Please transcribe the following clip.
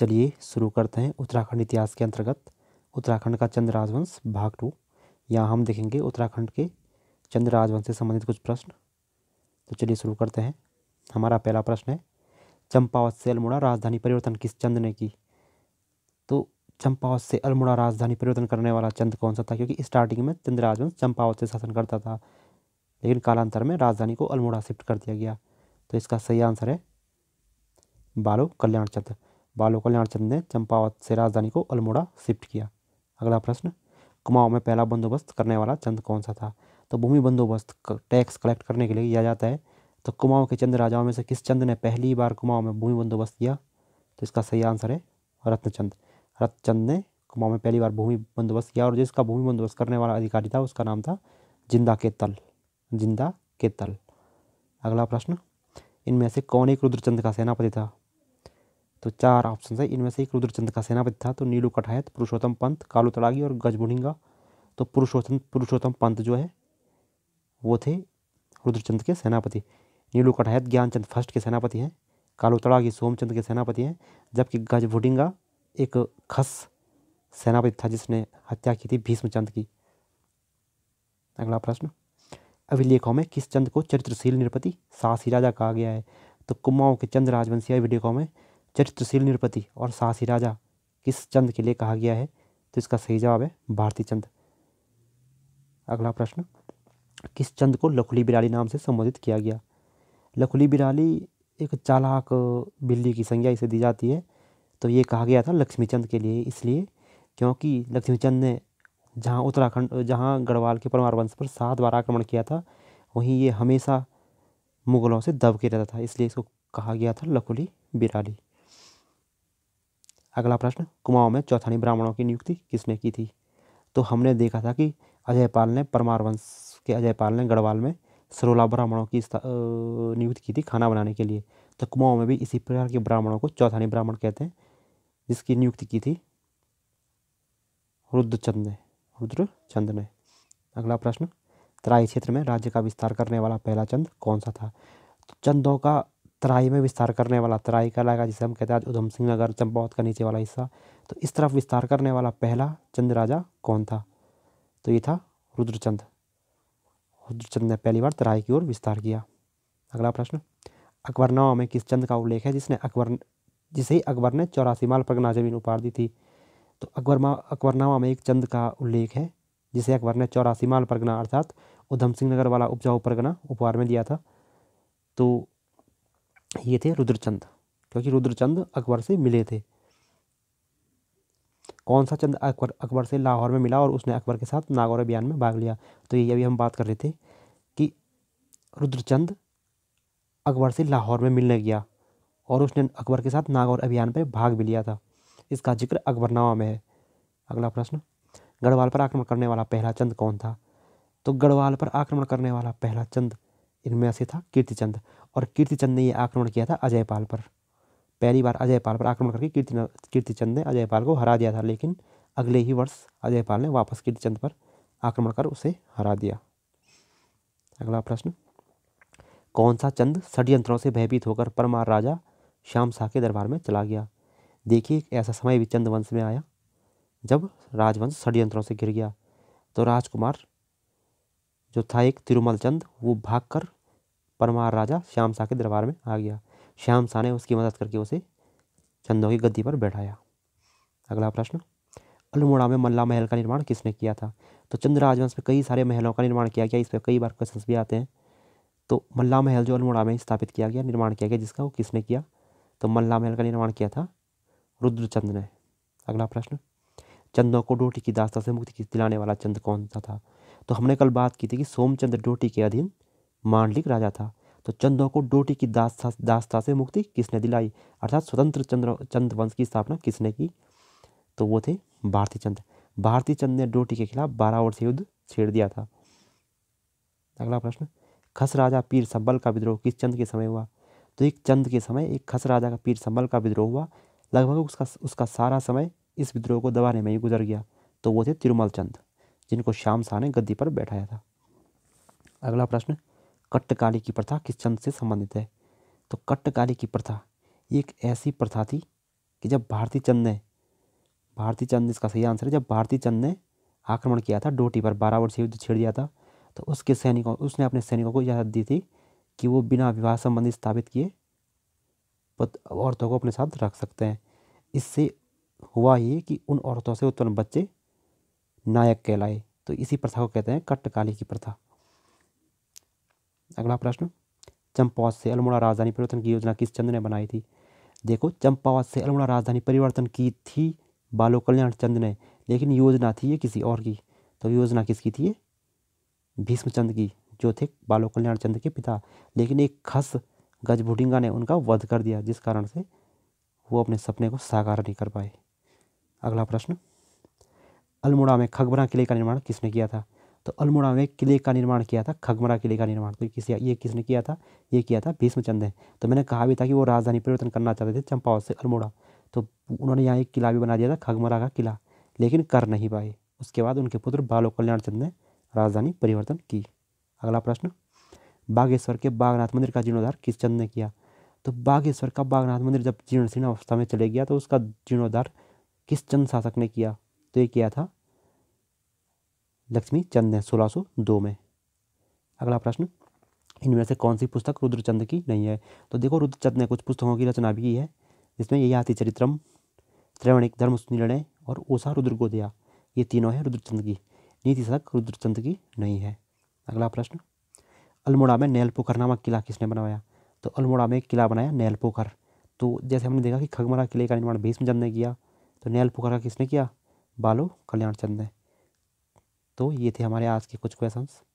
चलिए शुरू करते हैं उत्तराखंड इतिहास के अंतर्गत उत्तराखंड का चंद्र राजवंश भाग टू यहाँ हम देखेंगे उत्तराखंड के चंद्र राजवंश से संबंधित कुछ प्रश्न तो चलिए शुरू करते हैं हमारा पहला प्रश्न है चंपावत से अल्मोड़ा राजधानी परिवर्तन किस चंद ने की तो चंपावत से अल्मोड़ा राजधानी परिवर्तन करने वाला चंद कौन सा था क्योंकि स्टार्टिंग में चंद्र राजवंश चंपावत से शासन करता था लेकिन कालांतर में राजधानी को अल्मोड़ा शिफ्ट कर दिया गया तो इसका सही आंसर है बालो कल्याण चंद्र बालो कल्याण चंद ने चंपावत से राजधानी को अल्मोड़ा शिफ्ट किया अगला प्रश्न कुमाऊं में पहला बंदोबस्त करने वाला चंद कौन सा था तो भूमि बंदोबस्त टैक्स कलेक्ट करने के लिए किया जाता है तो कुमाऊं के चंद राजाओं में से किस चंद ने पहली बार कुमाऊं में भूमि बंदोबस्त किया तो इसका सही आंसर है रत्नचंद रत्नचंद ने कुमाऊं में पहली बार भूमि बंदोबस्त किया और जिसका भूमि बंदोबस्त करने वाला अधिकारी था उसका नाम था जिंदा केतल जिंदा केतल अगला प्रश्न इनमें से कौन एक रुद्रचंद का सेनापति था तो चार ऑप्शन है इनमें से एक रुद्रचंद का सेनापति था तो नीलू कठायत पुरुषोत्तम पंत कालू तड़ागी और गजबुढ़िंगा तो पुरुषोत्तम पुरुषोत्तम पंत जो है वो थे रुद्रचंद के सेनापति नीलू कठायत ज्ञानचंद फर्स्ट के सेनापति हैं कालू तड़ागी सोमचंद के सेनापति हैं जबकि गजबुढ़िंगा एक खस सेनापति था जिसने हत्या की थी भीष्मचंद की अगला प्रश्न अभिलेखों में किस चंद को चरित्रशील निरपति साहसी राजा कहा गया है तो कुमाऊँ के चंद राजवंशी अभिलेखों में चरित्रशील निरपति और साहसी राजा किस चंद के लिए कहा गया है तो इसका सही जवाब है भारती चंद अगला प्रश्न किस चंद को लखुली बिराली नाम से संबोधित किया गया लखुली बिराली एक चालाक बिल्ली की संज्ञा इसे दी जाती है तो ये कहा गया था लक्ष्मीचंद के लिए इसलिए क्योंकि लक्ष्मीचंद ने जहाँ उत्तराखंड जहाँ गढ़वाल के परमार वंश पर सात बार आक्रमण किया था वहीं ये हमेशा मुगलों से दब के रहता था इसलिए इसको कहा गया था लकुली बिराली अगला प्रश्न कुमाऊं में चौथानी ब्राह्मणों की नियुक्ति किसने की थी तो हमने देखा था कि अजयपाल ने परमार वंश के अजयपाल ने गढ़वाल में सरोला ब्राह्मणों की नियुक्ति की थी खाना बनाने के लिए तो कुमाऊं में भी इसी प्रकार के ब्राह्मणों को चौथानी ब्राह्मण कहते हैं जिसकी नियुक्ति की थी रुद्रचंद ने रुद्रचंद ने अगला प्रश्न तराई क्षेत्र में राज्य का विस्तार करने वाला पहला चंद कौन सा था तो चंदों का तराई में विस्तार करने वाला तराई का इलाका जिसे हम कहते हैं आज उधम सिंह नगर चंपावत का नीचे वाला हिस्सा तो इस तरफ विस्तार करने वाला पहला चंद राजा कौन था तो ये था रुद्रचंद रुद्रचंद ने पहली बार तराई की ओर विस्तार किया अगला प्रश्न अकबरनामा में किस चंद का उल्लेख है जिसने अकबर जिसे ही अकबर ने चौरासी माल गना जमीन उपहार दी थी तो अकबरमा अकबरनामा में एक चंद का उल्लेख है जिसे अकबर ने चौरासी माल गना अर्थात उधम सिंह नगर वाला उपजाऊ परगना उपहार में दिया था तो ये थे रुद्रचंद क्योंकि रुद्रचंद अकबर से मिले थे कौन सा चंद अकबर अकबर से लाहौर में मिला और उसने अकबर के साथ नागौर अभियान में भाग लिया तो ये अभी हम बात कर रहे थे कि रुद्रचंद अकबर से लाहौर में मिलने गया और उसने अकबर के साथ नागौर अभियान पर भाग भी लिया था इसका जिक्र अकबरनामा में है अगला प्रश्न गढ़वाल पर आक्रमण करने वाला पहला चंद कौन था तो गढ़वाल पर आक्रमण करने वाला पहला चंद इनमें से था कीर्तिचंद और कीर्तिचंद ने यह आक्रमण किया था अजय पाल पर पहली बार अजय पाल पर आक्रमण करके कीर्ति कीर्तिचंद ने अजय पाल को हरा दिया था लेकिन अगले ही वर्ष अजय पाल ने वापस कीर्तिचंद पर आक्रमण कर उसे हरा दिया अगला प्रश्न कौन सा चंद षड्यंत्रों से भयभीत होकर परमार राजा श्याम शाह के दरबार में चला गया देखिए एक ऐसा समय भी चंद वंश में आया जब राजवंश षड्यंत्रों से घिर गया तो राजकुमार जो था एक तिरुमल चंद वो भागकर परमार राजा श्याम शाह के दरबार में आ गया श्याम शाह ने उसकी मदद करके उसे चंदों की गद्दी पर बैठाया अगला प्रश्न अल्मोड़ा में मल्ला महल का निर्माण किसने किया था तो चंद्र राजवंश में कई सारे महलों का निर्माण किया गया इस पर कई बार क्वेश्चन भी आते हैं तो मल्ला महल जो अल्मोड़ा में स्थापित किया गया निर्माण किया गया जिसका वो किसने किया तो मल्ला महल का निर्माण किया था रुद्रचंद ने अगला प्रश्न चंदों को डोटी की दास्ता से मुक्ति दिलाने वाला चंद कौन सा था तो हमने कल बात की थी कि सोमचंद्र डोटी के अधीन मांडलिक राजा था तो चंदों को डोटी की दास्ता दास्ता से मुक्ति किसने दिलाई अर्थात स्वतंत्र चंद्र चंद्र वंश की स्थापना किसने की तो वो थे भारती चंद्र भारती चंद ने डोटी के खिलाफ बारह वर्ष युद्ध छेड़ दिया था अगला प्रश्न खस राजा पीर संबल का विद्रोह किस चंद के समय हुआ तो एक चंद के समय एक खस राजा का पीर संबल का विद्रोह हुआ लगभग उसका उसका सारा समय इस विद्रोह को दबाने में ही गुजर गया तो वो थे तिरुमल चंद जिनको श्याम शाह ने गद्दी पर बैठाया था अगला प्रश्न कट्टकाली की प्रथा किस चंद से संबंधित है तो कट्टकाली की प्रथा ये एक ऐसी प्रथा थी कि जब भारती चंद ने भारती चंद इसका सही आंसर है जब भारती चंद ने आक्रमण किया था डोटी पर बारह वर्षीय युद्ध छेड़ दिया था तो उसके सैनिकों उसने अपने सैनिकों को इजाज़त दी थी कि वो बिना विवाह संबंधी स्थापित किए औरतों को अपने साथ रख सकते हैं इससे हुआ ये कि उन औरतों से उत्पन्न बच्चे नायक कहलाए तो इसी प्रथा को कहते हैं कट्टकाली की प्रथा अगला प्रश्न चंपावत से अल्मोड़ा राजधानी परिवर्तन की योजना किस चंद ने बनाई थी देखो चंपावत से अल्मोड़ा राजधानी परिवर्तन की थी बालो कल्याण चंद ने लेकिन योजना थी ये किसी और की तो योजना किसकी थी ये भीष्मचंद की जो थे बालो कल्याण चंद के पिता लेकिन एक खस गजभुडिंगा ने उनका वध कर दिया जिस कारण से वो अपने सपने को साकार नहीं कर पाए अगला प्रश्न अल्मोड़ा में खगबरा किले का निर्माण किसने किया था तो अल्मोड़ा में किले का निर्माण किया था खगमरा किले का निर्माण तो किसी ये किसने किया था ये किया था भीष्मचंद ने तो मैंने कहा भी था कि वो राजधानी परिवर्तन करना चाहते थे चंपावत से अल्मोड़ा तो उन्होंने यहाँ एक किला भी बना दिया था खगमरा का किला लेकिन कर नहीं पाए उसके बाद उनके पुत्र बालो कल्याण चंद ने राजधानी परिवर्तन की अगला प्रश्न बागेश्वर के बागनाथ मंदिर का जीर्णोद्धार किस चंद ने किया तो बागेश्वर का बागनाथ मंदिर जब जीर्णशीर्ण अवस्था में चले गया तो उसका जीर्णोद्धार किस चंद शासक ने किया तो ये किया था लक्ष्मी चंद है सोलह सौ दो में अगला प्रश्न इनमें से कौन सी पुस्तक रुद्रचंद की नहीं है तो देखो रुद्रचंद ने कुछ पुस्तकों की रचना भी की है जिसमें आती चरित्रम त्रैवणिक धर्म निर्णय और ओषा रुद्रगोदया ये तीनों हैं रुद्रचंद की नीति सड़क रुद्रचंद की नहीं है अगला प्रश्न अल्मोड़ा में नैल पोखर नामक किला किसने बनवाया तो अल्मोड़ा में एक किला बनाया नैल पोखर तो जैसे हमने देखा कि खगमरा किले का निर्माण चंद ने किया तो नैल पोखर का किसने किया बालो कल्याण चंद ने तो ये थे हमारे आज के कुछ क्वेश्चंस